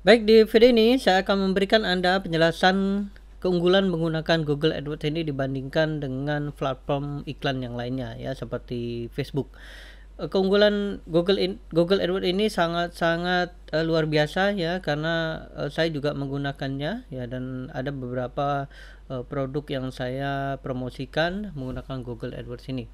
Baik, di video ini saya akan memberikan Anda penjelasan keunggulan menggunakan Google AdWords ini dibandingkan dengan platform iklan yang lainnya ya seperti Facebook. Eh, keunggulan Google in, Google AdWords ini sangat-sangat uh, luar biasa ya karena uh, saya juga menggunakannya ya dan ada beberapa uh, produk yang saya promosikan menggunakan Google AdWords ini.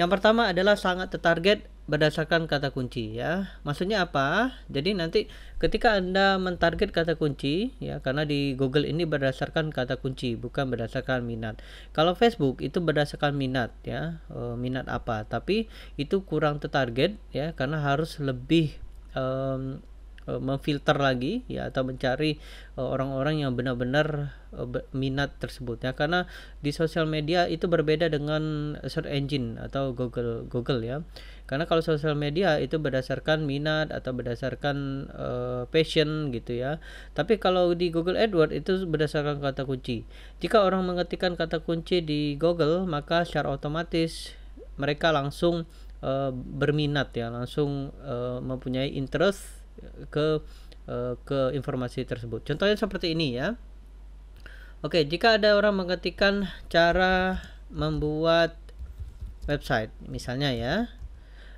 Yang pertama adalah sangat tertarget berdasarkan kata kunci ya. Maksudnya apa? Jadi nanti ketika Anda mentarget kata kunci ya karena di Google ini berdasarkan kata kunci bukan berdasarkan minat. Kalau Facebook itu berdasarkan minat ya, e, minat apa. Tapi itu kurang tertarget ya karena harus lebih e, Eh, memfilter lagi ya atau mencari eh, orang-orang yang benar-benar eh, minat tersebut ya karena di sosial media itu berbeda dengan search engine atau Google Google ya karena kalau sosial media itu berdasarkan minat atau berdasarkan uh, passion gitu ya tapi kalau di Google AdWords itu berdasarkan kata kunci jika orang mengetikkan kata kunci di Google maka secara otomatis mereka langsung uh, berminat ya langsung uh, mempunyai interest ke eh, ke informasi tersebut. Contohnya seperti ini ya. Oke, jika ada orang mengetikkan cara membuat website misalnya ya,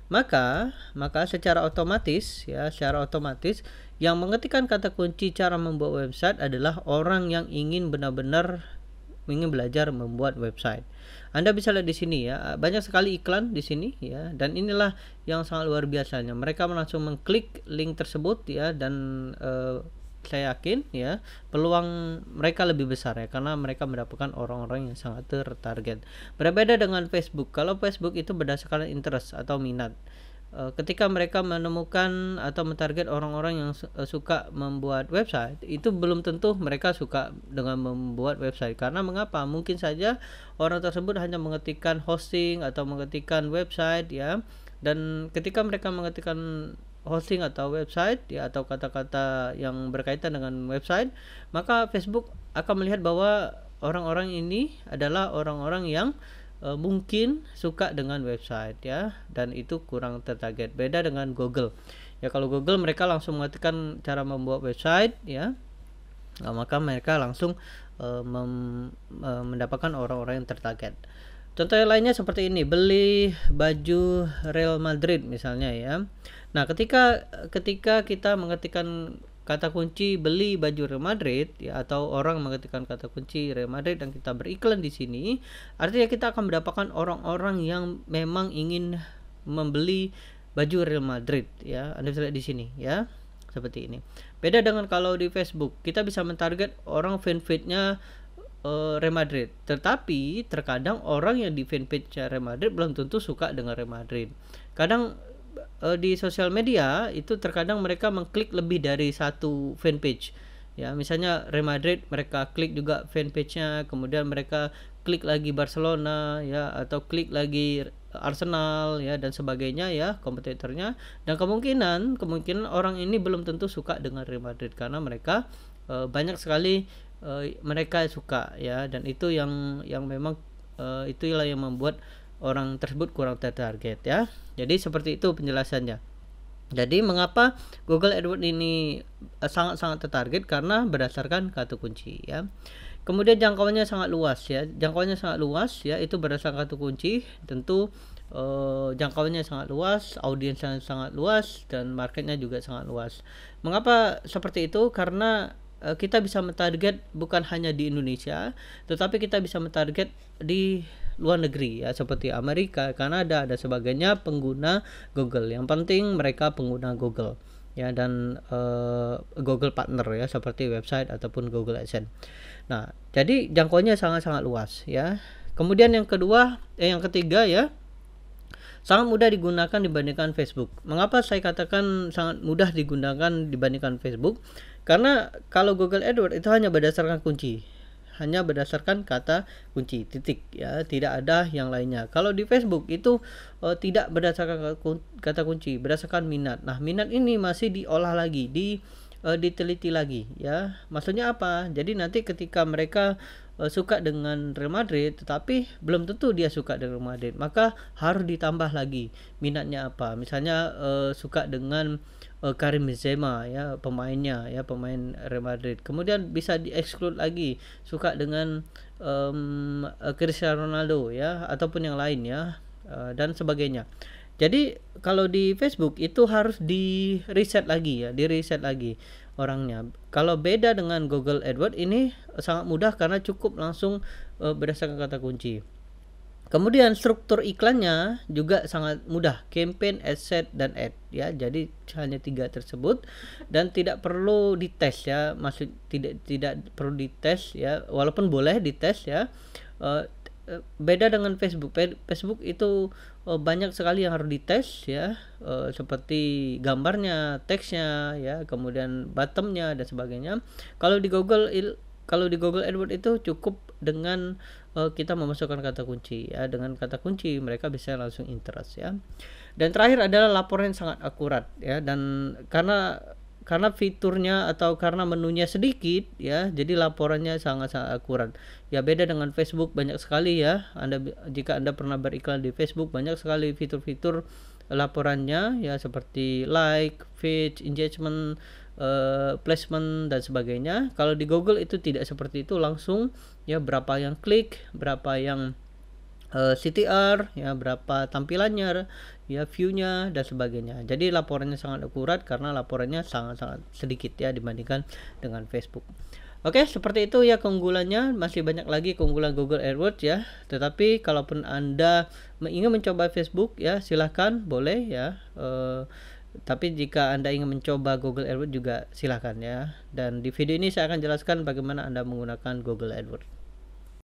maka maka secara otomatis ya, secara otomatis yang mengetikkan kata kunci cara membuat website adalah orang yang ingin benar-benar ingin belajar membuat website. Anda bisa lihat di sini ya, banyak sekali iklan di sini ya dan inilah yang sangat luar biasanya. Mereka langsung mengklik link tersebut ya dan uh, saya yakin ya peluang mereka lebih besar ya karena mereka mendapatkan orang-orang yang sangat tertarget. Berbeda dengan Facebook. Kalau Facebook itu berdasarkan interest atau minat. Eh, ketika mereka menemukan atau menarget orang-orang yang eh, suka membuat website itu belum tentu mereka suka dengan membuat website karena mengapa mungkin saja orang tersebut hanya mengetikkan hosting atau mengetikkan website ya dan ketika mereka mengetikkan hosting atau website ya atau kata-kata yang berkaitan dengan website maka Facebook akan melihat bahwa orang-orang ini adalah orang-orang yang uh, mungkin suka dengan website ya dan itu kurang tertarget beda dengan Google ya kalau Google mereka langsung mengetikkan cara membuat website ya nah, maka mereka langsung uh, mem, eh, mendapatkan orang-orang yang tertarget contoh lainnya seperti ini beli baju Real Madrid misalnya ya nah ketika ketika kita mengetikkan kata kunci beli baju Real Madrid ya atau orang mengetikkan kata kunci Real Madrid dan kita beriklan di sini artinya kita akan mendapatkan orang-orang yang memang ingin membeli baju Real Madrid ya Anda bisa lihat di sini ya seperti ini beda dengan kalau di Facebook kita bisa mentarget orang fanpage uh, eh, Real Madrid. Tetapi terkadang orang yang di fanpage Real Madrid belum tentu suka dengan Real Madrid. Kadang uh, di sosial media itu terkadang mereka mengklik lebih dari satu fanpage ya misalnya Real Madrid mereka klik juga fanpage-nya kemudian mereka klik lagi Barcelona ya atau klik lagi Arsenal ya dan sebagainya ya kompetitornya dan kemungkinan kemungkinan orang ini belum tentu suka dengan Real Madrid karena mereka e, banyak sekali e, mereka suka ya dan itu yang yang memang e, itulah yang membuat orang tersebut kurang tertarget ya. Jadi seperti itu penjelasannya. Jadi mengapa Google AdWords ini eh, sangat-sangat tertarget karena berdasarkan kartu kunci ya. Kemudian jangkauannya sangat luas ya. Jangkauannya sangat luas ya itu berdasarkan kartu kunci tentu eh, jangkauannya sangat luas, audiensnya sangat luas, dan marketnya juga sangat luas. Mengapa seperti itu? Karena eh, kita bisa menarget bukan hanya di Indonesia, tetapi kita bisa menarget di luar negeri ya seperti Amerika, Kanada dan sebagainya pengguna Google. Yang penting mereka pengguna Google ya dan uh, Google partner ya seperti website ataupun Google AdSense. Nah, jadi jangkauannya sangat-sangat luas ya. Kemudian yang kedua, eh, yang ketiga ya sangat mudah digunakan dibandingkan Facebook. Mengapa saya katakan sangat mudah digunakan dibandingkan Facebook? Karena kalau Google AdWords itu hanya berdasarkan kunci hanya berdasarkan kata kunci titik ya tidak ada yang lainnya kalau di Facebook itu uh, tidak berdasarkan kata kunci berdasarkan minat nah minat ini masih diolah lagi di uh, diteliti lagi ya. Maksudnya apa? Jadi nanti ketika mereka uh, suka dengan Real Madrid tetapi belum tentu dia suka dengan Real Madrid, maka harus ditambah lagi minatnya apa. Misalnya uh, suka dengan uh, Karim Benzema ya pemainnya ya pemain Real Madrid. Kemudian bisa dieksklud lagi suka dengan um, uh, Cristiano Ronaldo ya ataupun yang lain ya uh, dan sebagainya. Jadi kalau di Facebook itu harus di reset lagi ya, di reset lagi orangnya. Kalau beda dengan Google AdWords ini sangat mudah karena cukup langsung uh, berdasarkan kata kunci. Kemudian struktur iklannya juga sangat mudah, campaign, ad set, dan ad ya. Jadi hanya tiga tersebut dan tidak perlu dites ya, maksud tidak tidak perlu dites ya, walaupun boleh dites ya. Uh, Eh, beda dengan Facebook. Facebook itu eh, banyak sekali yang harus dites ya, eh, seperti gambarnya, teksnya ya, kemudian bottomnya dan sebagainya. Kalau di Google kalau di Google Edward itu cukup dengan kita memasukkan kata kunci ya dengan kata kunci mereka bisa langsung interest ya dan terakhir adalah laporan yang sangat akurat ya dan karena karena fiturnya atau karena menunya sedikit ya jadi laporannya sangat sangat akurat ya beda dengan Facebook banyak sekali ya Anda jika Anda pernah beriklan di Facebook banyak sekali fitur-fitur laporannya ya seperti like, feed, engagement, eh, placement dan sebagainya. Kalau di Google itu tidak seperti itu langsung ya berapa yang klik, berapa yang Eh, CTR ya berapa tampilannya ya viewnya dan sebagainya jadi laporannya sangat akurat karena laporannya sangat-sangat sedikit ya dibandingkan dengan Facebook Oke, seperti itu ya keunggulannya. Masih banyak lagi keunggulan Google AdWords ya. Tetapi kalaupun Anda ingin mencoba Facebook ya, silahkan boleh ya. Uh, tapi jika Anda ingin mencoba Google AdWords juga silahkan ya. Dan di video ini saya akan jelaskan bagaimana Anda menggunakan Google AdWords.